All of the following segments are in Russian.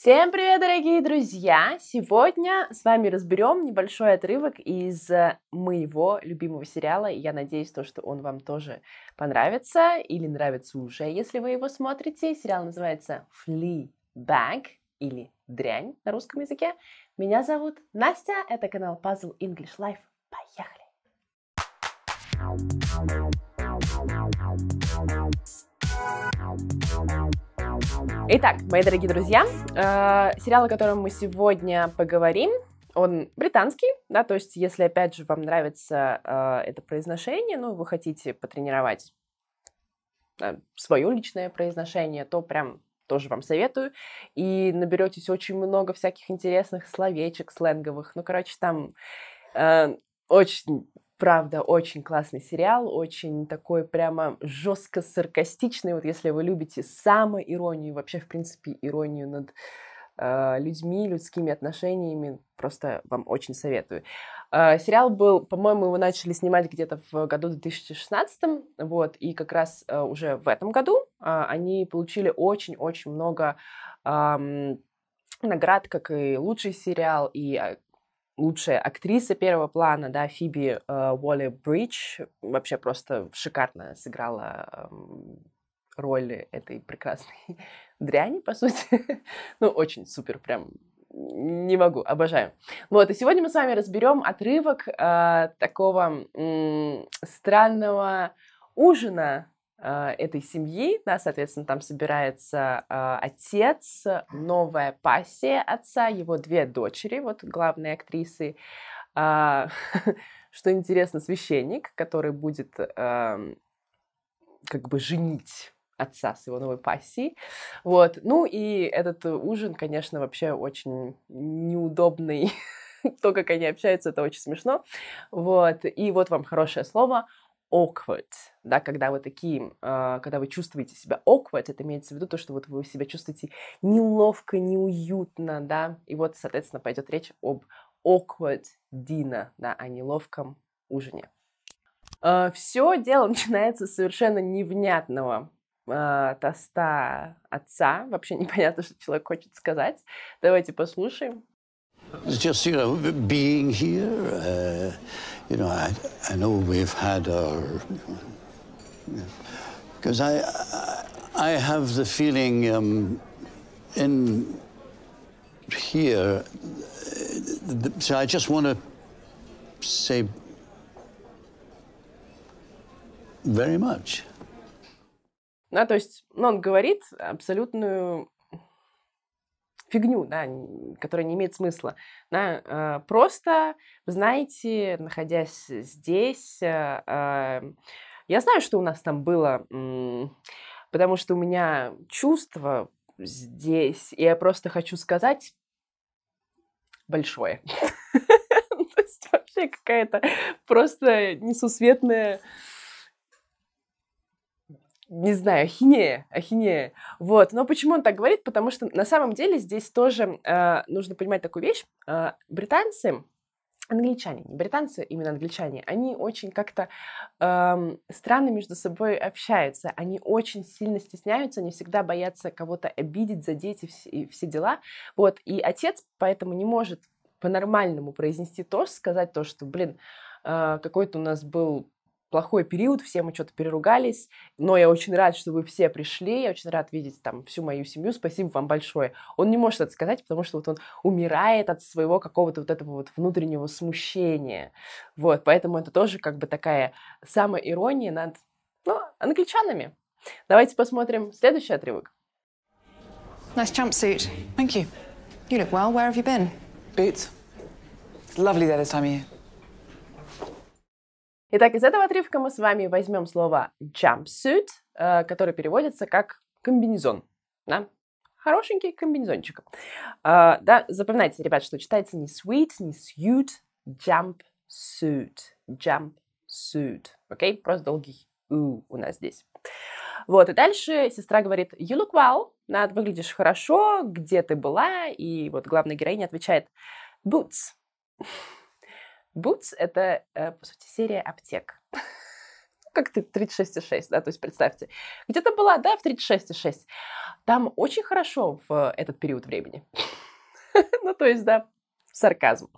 Всем привет, дорогие друзья! Сегодня с вами разберем небольшой отрывок из э, моего любимого сериала. Я надеюсь, то, что он вам тоже понравится или нравится уже, если вы его смотрите. Сериал называется Fleabag или Дрянь на русском языке. Меня зовут Настя, это канал Puzzle English Life. Поехали! Итак, мои дорогие друзья, э, сериал, о котором мы сегодня поговорим, он британский, да, то есть если, опять же, вам нравится э, это произношение, ну, вы хотите потренировать э, свое личное произношение, то прям тоже вам советую. И наберетесь очень много всяких интересных словечек сленговых. Ну, короче, там э, очень Правда, очень классный сериал, очень такой прямо жестко саркастичный. Вот если вы любите самоиронию, вообще, в принципе, иронию над э, людьми, людскими отношениями, просто вам очень советую. Э, сериал был, по-моему, его начали снимать где-то в году 2016, вот, и как раз э, уже в этом году э, они получили очень-очень много... Э, наград, как и лучший сериал, и а, лучшая актриса первого плана, да, Фиби э, Уолли Бридж, вообще просто шикарно сыграла э, роль этой прекрасной дряни, по сути. ну, очень супер, прям не могу, обожаю. Вот, и сегодня мы с вами разберем отрывок э, такого м- странного ужина Э, этой семьи, да, соответственно, там собирается э, отец, новая пассия отца, его две дочери, вот главные актрисы, э, что интересно, священник, который будет э, как бы женить отца с его новой пассией. Вот. Ну и этот ужин, конечно, вообще очень неудобный. То, как они общаются, это очень смешно. Вот. И вот вам хорошее слово awkward, да, когда вы такие, а, когда вы чувствуете себя awkward, это имеется в виду то, что вот вы себя чувствуете неловко, неуютно, да, и вот, соответственно, пойдет речь об awkward dinner, да, о неловком ужине. А, все дело начинается с совершенно невнятного а, тоста отца, вообще непонятно, что человек хочет сказать. Давайте послушаем. Just, you know, being here, uh... you know, I, I know we've had our... Because I, I have the feeling um, in here, so I just want to say very much. Да, то есть, ну, он говорит абсолютную фигню, да, которая не имеет смысла. Да, а, просто, знаете, находясь здесь, а, а, я знаю, что у нас там было, потому что у меня чувство здесь, и я просто хочу сказать большое. То есть вообще какая-то просто несусветная не знаю, ахинея, ахинея. Вот. Но почему он так говорит? Потому что на самом деле здесь тоже э, нужно понимать такую вещь. Э, британцы, англичане, не британцы, именно англичане, они очень как-то э, странно между собой общаются, они очень сильно стесняются, они всегда боятся кого-то обидеть, задеть и все, и все дела. Вот. И отец поэтому не может по-нормальному произнести то, сказать то, что, блин, э, какой-то у нас был плохой период, все мы что-то переругались, но я очень рад, что вы все пришли, я очень рад видеть там всю мою семью, спасибо вам большое. Он не может это сказать, потому что вот он умирает от своего какого-то вот этого вот внутреннего смущения, вот, поэтому это тоже как бы такая самая ирония над, ну, англичанами. Давайте посмотрим следующий отрывок. Nice jumpsuit. Thank you. You look well. Where have you been? Boots. It's lovely there this time of year. Итак, из этого отрывка мы с вами возьмем слово jumpsuit, э, который переводится как комбинезон. Да? Хорошенький комбинезончик. Э, да, запоминайте, ребят, что читается не sweet, не suit, jumpsuit, jumpsuit. Окей? Okay? Просто долгий у у нас здесь. Вот, и дальше сестра говорит, you look well, Над, выглядишь хорошо, где ты была? И вот главная героиня отвечает, boots. Boots — это, э, по сути, серия аптек. Как ты 36,6, да, то есть представьте. Где-то была, да, в 36,6. Там очень хорошо в этот период времени. Ну, то есть, да, сарказм.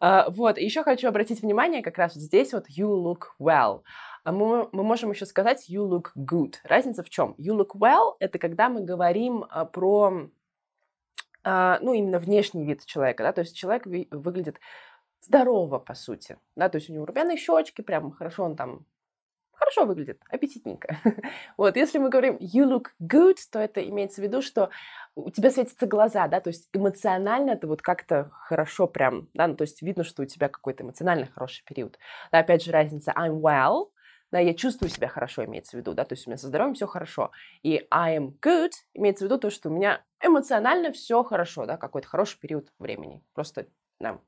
А, вот, еще хочу обратить внимание как раз здесь вот «you look well». А мы, мы можем еще сказать «you look good». Разница в чем? «You look well» — это когда мы говорим а, про ну, именно внешний вид человека, да, то есть человек выглядит здорового, по сути. Да, то есть у него румяные щечки, прям хорошо он там хорошо выглядит, аппетитненько. вот, если мы говорим you look good, то это имеется в виду, что у тебя светятся глаза, да, то есть эмоционально это вот как-то хорошо прям, да, ну, то есть видно, что у тебя какой-то эмоционально хороший период. Да, опять же, разница I'm well, да, я чувствую себя хорошо, имеется в виду, да, то есть у меня со здоровьем все хорошо. И I am good имеется в виду то, что у меня эмоционально все хорошо, да, какой-то хороший период времени. Просто да,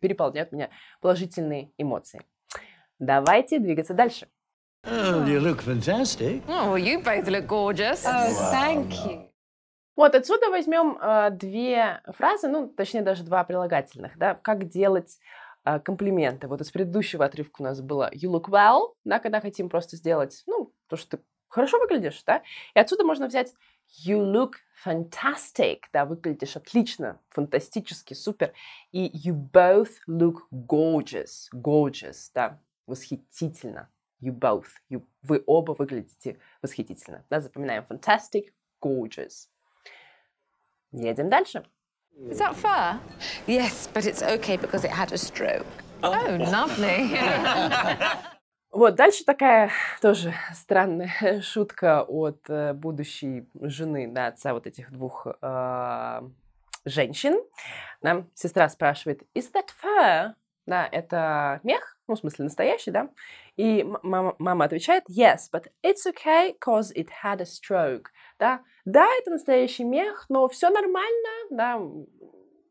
переполняют меня положительные эмоции. Давайте двигаться дальше. Oh, you look fantastic. Oh, you both look gorgeous. Oh, thank you. Вот отсюда возьмем э, две фразы, ну, точнее, даже два прилагательных, да, как делать э, комплименты. Вот из предыдущего отрывка у нас было you look well, да, когда хотим просто сделать, ну, то, что ты хорошо выглядишь, да, и отсюда можно взять You look fantastic. Да, выглядишь отлично, фантастически, супер. И you both look gorgeous. Gorgeous, да, восхитительно. You both. You, вы оба выглядите восхитительно. Да, запоминаем fantastic, gorgeous. Едем дальше. Is that fur? Yes, but it's okay because it had a stroke. Oh, oh lovely. Вот, дальше такая тоже странная шутка от э, будущей жены, да, отца вот этих двух э, женщин. Нам сестра спрашивает, is that fur? Да, это мех, ну, в смысле, настоящий, да? И мама, мама отвечает, yes, but it's okay, cause it had a stroke. Да, да, это настоящий мех, но все нормально, да,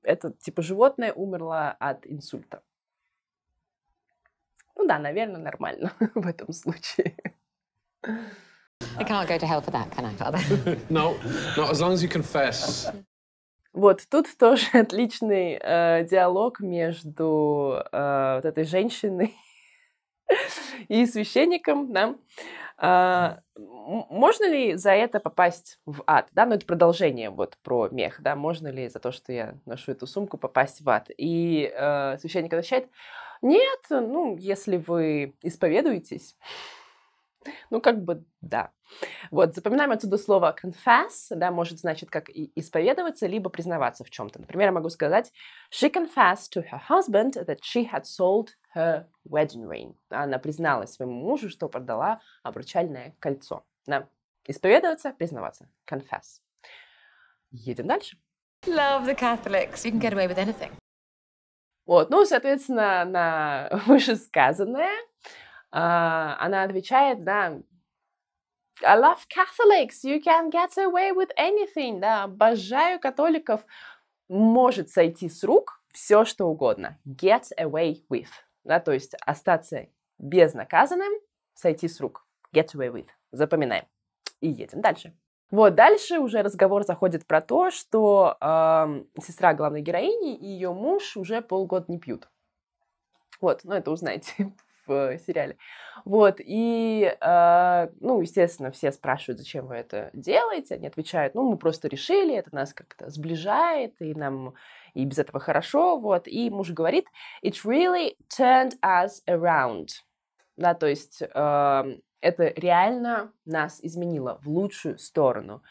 это, типа, животное умерло от инсульта. Ну да, наверное, нормально в этом случае. I can't go to hell for that, can I, Father? no, as long as you confess. Вот тут тоже отличный э, диалог между э, вот этой женщиной и священником, да. А, можно ли за это попасть в ад, да? Ну это продолжение вот про мех, да. Можно ли за то, что я ношу эту сумку, попасть в ад? И э, священник отвечает: нет, ну, если вы исповедуетесь, ну, как бы да. Вот, запоминаем отсюда слово confess, да, может значит как исповедоваться, либо признаваться в чем-то. Например, я могу сказать she confessed to her husband that she had sold her wedding ring. Она призналась своему мужу, что продала обручальное кольцо. Да. Исповедоваться, признаваться. Confess. Едем дальше. Love the Catholics. You can get away with anything. Вот, ну, соответственно, на вышесказанное Uh, она отвечает, да, I love Catholics, you can get away with anything, да, обожаю католиков, может сойти с рук все, что угодно, get away with, да, то есть остаться безнаказанным, сойти с рук, get away with, запоминаем и едем дальше. Вот, дальше уже разговор заходит про то, что э, сестра главной героини и ее муж уже полгода не пьют. Вот, ну это узнаете в сериале. Вот, и, э, ну, естественно, все спрашивают, зачем вы это делаете, они отвечают, ну, мы просто решили, это нас как-то сближает, и нам и без этого хорошо, вот, и муж говорит, it really turned us around, да, то есть э, это реально нас изменило в лучшую сторону.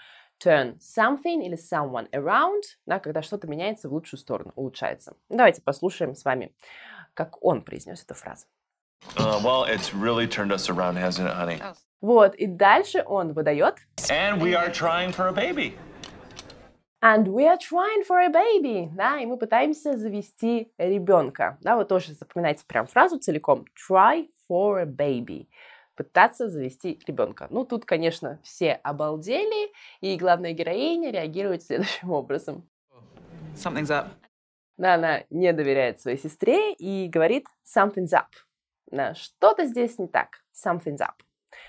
Turn something или someone around, да, когда что-то меняется в лучшую сторону, улучшается. Давайте послушаем с вами, как он произнес эту фразу. Uh, well, it's really turned us around, hasn't it, honey? Вот, и дальше он выдает. And we are trying for a baby. And we are trying for a baby. Да, и мы пытаемся завести ребенка. Да, вы тоже запоминайте прям фразу целиком. Try for a baby пытаться завести ребенка. Ну, тут, конечно, все обалдели, и главная героиня реагирует следующим образом. Something's up. Да, она не доверяет своей сестре и говорит something's up. Да, что-то здесь не так. Something's up.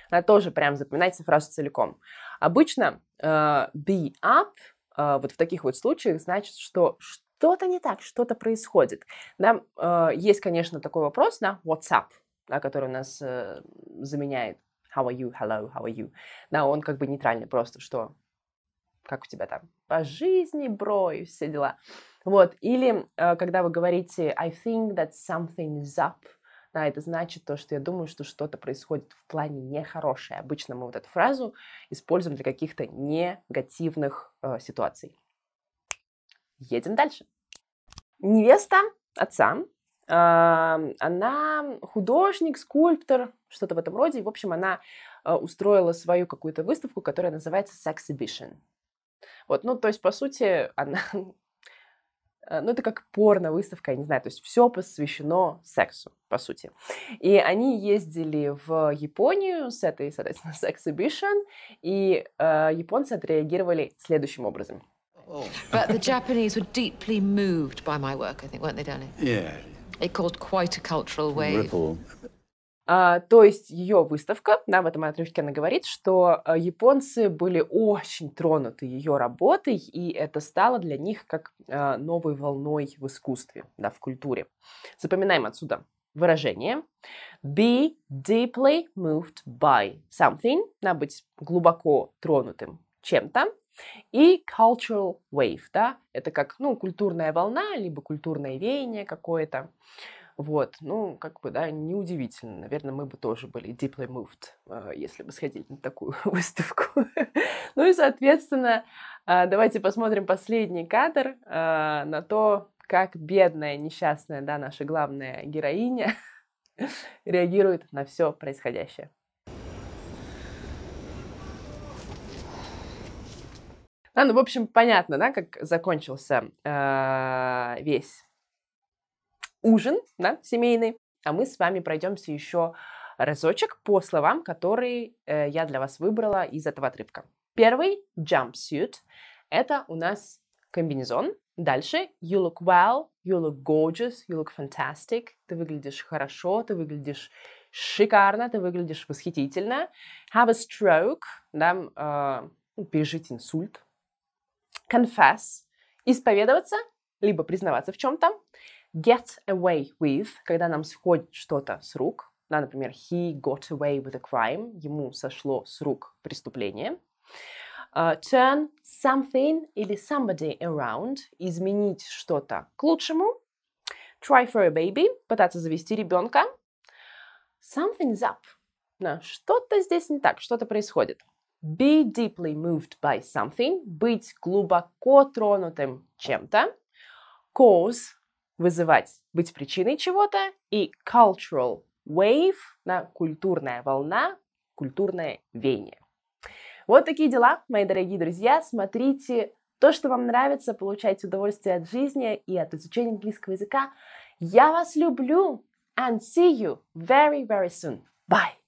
Она тоже прям запоминается фразу целиком. Обычно э, be up э, вот в таких вот случаях значит, что что-то не так, что-то происходит. Да, э, есть, конечно, такой вопрос на what's up, да, который у нас э, заменяет how are you, hello, how are you, да, он как бы нейтральный просто, что как у тебя там по жизни, бро, и все дела. Вот, или э, когда вы говорите I think that something is up, да, это значит то, что я думаю, что что-то происходит в плане нехорошее. Обычно мы вот эту фразу используем для каких-то негативных э, ситуаций. Едем дальше. Невеста отца она художник, скульптор, что-то в этом роде. в общем, она э, устроила свою какую-то выставку, которая называется Sexhibition. Вот, ну, то есть, по сути, она... Э, ну, это как порно-выставка, я не знаю, то есть все посвящено сексу, по сути. И они ездили в Японию с этой, соответственно, секс-эбишн, и э, японцы отреагировали следующим образом. But the Japanese were deeply moved by my work, I think, weren't they, darling? Yeah, а, то есть ее выставка, да, в этом отрывке она говорит, что а, японцы были очень тронуты ее работой, и это стало для них как а, новой волной в искусстве, да, в культуре. Запоминаем отсюда выражение be deeply moved by something, да, быть глубоко тронутым чем-то, и cultural wave, да, это как, ну, культурная волна, либо культурное веяние какое-то. Вот, ну, как бы, да, неудивительно. Наверное, мы бы тоже были deeply moved, а, если бы сходили на такую выставку. ну и, соответственно, а, давайте посмотрим последний кадр а, на то, как бедная, несчастная, да, наша главная героиня реагирует на все происходящее. Да, ну, в общем, понятно, да, как закончился э, весь ужин, да, семейный. А мы с вами пройдемся еще разочек по словам, которые э, я для вас выбрала из этого отрывка. Первый jumpsuit – это у нас комбинезон. Дальше you look well, you look gorgeous, you look fantastic. Ты выглядишь хорошо, ты выглядишь шикарно, ты выглядишь восхитительно. Have a stroke, да, э, ну, пережить инсульт, confess, исповедоваться, либо признаваться в чем-то, get away with, когда нам сходит что-то с рук, да, например, he got away with a crime, ему сошло с рук преступление, uh, turn something или somebody around, изменить что-то к лучшему, try for a baby, пытаться завести ребенка, something's up, да, что-то здесь не так, что-то происходит. Be deeply moved by something – быть глубоко тронутым чем-то. Cause – вызывать, быть причиной чего-то. И cultural wave – на культурная волна, культурное веяние. Вот такие дела, мои дорогие друзья. Смотрите то, что вам нравится, получайте удовольствие от жизни и от изучения английского языка. Я вас люблю and see you very, very soon. Bye!